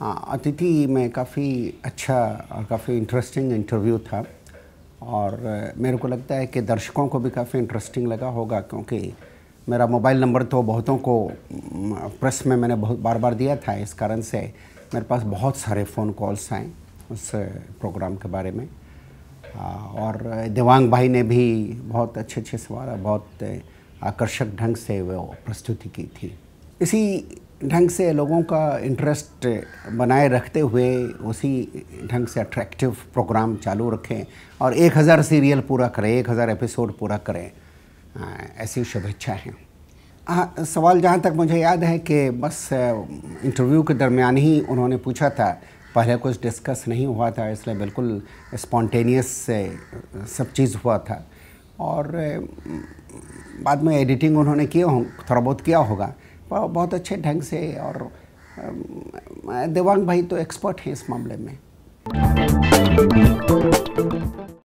हाँ, अतिथि में काफ़ी अच्छा और काफ़ी इंटरेस्टिंग इंटरव्यू था और मेरे को लगता है कि दर्शकों को भी काफ़ी इंटरेस्टिंग लगा होगा क्योंकि मेरा मोबाइल नंबर तो बहुतों को प्रेस में मैंने बहुत बार बार दिया था इस कारण से मेरे पास बहुत सारे फ़ोन कॉल्स आए उस प्रोग्राम के बारे में और देवांग भाई ने भी बहुत अच्छे अच्छे सवाल बहुत आकर्षक ढंग से वो प्रस्तुति की थी इसी ढंग से लोगों का इंटरेस्ट बनाए रखते हुए उसी ढंग से अट्रैक्टिव प्रोग्राम चालू रखें और एक हज़ार सीरियल पूरा करें एक हज़ार एपिसोड पूरा करें ऐसी शुभेच्छा है सवाल जहाँ तक मुझे याद है कि बस इंटरव्यू के दरमियान ही उन्होंने पूछा था पहले कुछ डिस्कस नहीं हुआ था इसलिए बिल्कुल स्पॉन्टेनियस से सब चीज़ हुआ था और बाद में एडिटिंग उन्होंने किया थोड़ा बहुत किया होगा बहुत अच्छे ढंग से और देवांग भाई तो एक्सपर्ट हैं इस मामले में